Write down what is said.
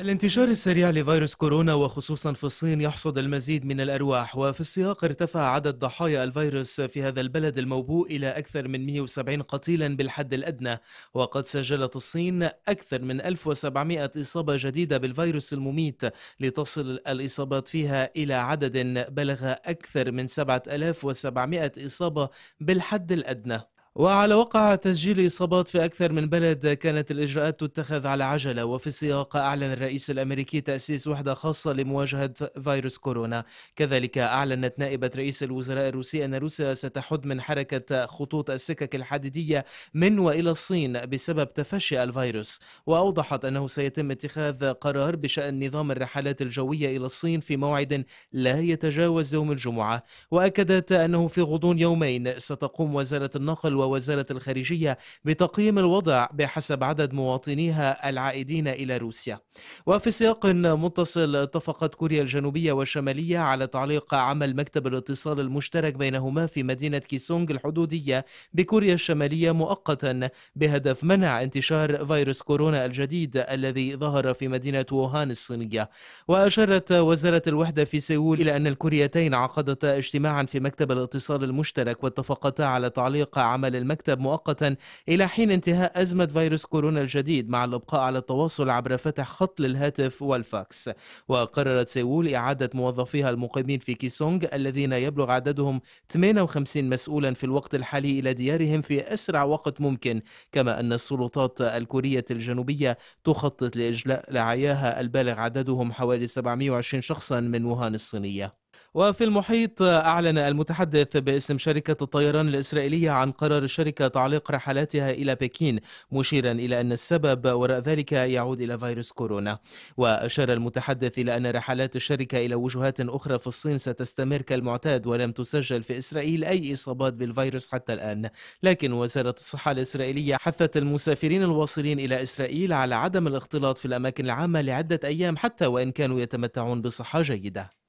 الانتشار السريع لفيروس كورونا وخصوصا في الصين يحصد المزيد من الارواح وفي السياق ارتفع عدد ضحايا الفيروس في هذا البلد الموبوء الى اكثر من 170 قتيلا بالحد الادنى وقد سجلت الصين اكثر من 1700 اصابه جديده بالفيروس المميت لتصل الاصابات فيها الى عدد بلغ اكثر من 7700 اصابه بالحد الادنى وعلى وقع تسجيل إصابات في أكثر من بلد كانت الإجراءات تتخذ على عجلة وفي السياق أعلن الرئيس الأمريكي تأسيس وحدة خاصة لمواجهة فيروس كورونا كذلك أعلنت نائبة رئيس الوزراء الروسي أن روسيا ستحد من حركة خطوط السكك الحديدية من وإلى الصين بسبب تفشي الفيروس وأوضحت أنه سيتم اتخاذ قرار بشأن نظام الرحلات الجوية إلى الصين في موعد لا يتجاوز يوم الجمعة وأكدت أنه في غضون يومين ستقوم وزارة النقل ووزارة الخارجية بتقييم الوضع بحسب عدد مواطنيها العائدين إلى روسيا وفي سياق متصل اتفقت كوريا الجنوبية والشمالية على تعليق عمل مكتب الاتصال المشترك بينهما في مدينة كيسونغ الحدودية بكوريا الشمالية مؤقتا بهدف منع انتشار فيروس كورونا الجديد الذي ظهر في مدينة ووهان الصينية وأشارت وزارة الوحدة في سيول إلى أن الكوريتين عقدتا اجتماعا في مكتب الاتصال المشترك واتفقتا على تعليق عمل للمكتب مؤقتا إلى حين انتهاء أزمة فيروس كورونا الجديد مع الإبقاء على التواصل عبر فتح خط للهاتف والفاكس وقررت سيول إعادة موظفيها المقيمين في كيسونغ الذين يبلغ عددهم 58 مسؤولا في الوقت الحالي إلى ديارهم في أسرع وقت ممكن كما أن السلطات الكورية الجنوبية تخطط لإجلاء رعاياها البالغ عددهم حوالي 720 شخصا من وهان الصينية وفي المحيط أعلن المتحدث باسم شركة الطيران الإسرائيلية عن قرار الشركة تعليق رحلاتها إلى بكين مشيرا إلى أن السبب وراء ذلك يعود إلى فيروس كورونا وأشار المتحدث إلى أن رحلات الشركة إلى وجهات أخرى في الصين ستستمر كالمعتاد ولم تسجل في إسرائيل أي إصابات بالفيروس حتى الآن لكن وزارة الصحة الإسرائيلية حثت المسافرين الواصلين إلى إسرائيل على عدم الاختلاط في الأماكن العامة لعدة أيام حتى وإن كانوا يتمتعون بصحة جيدة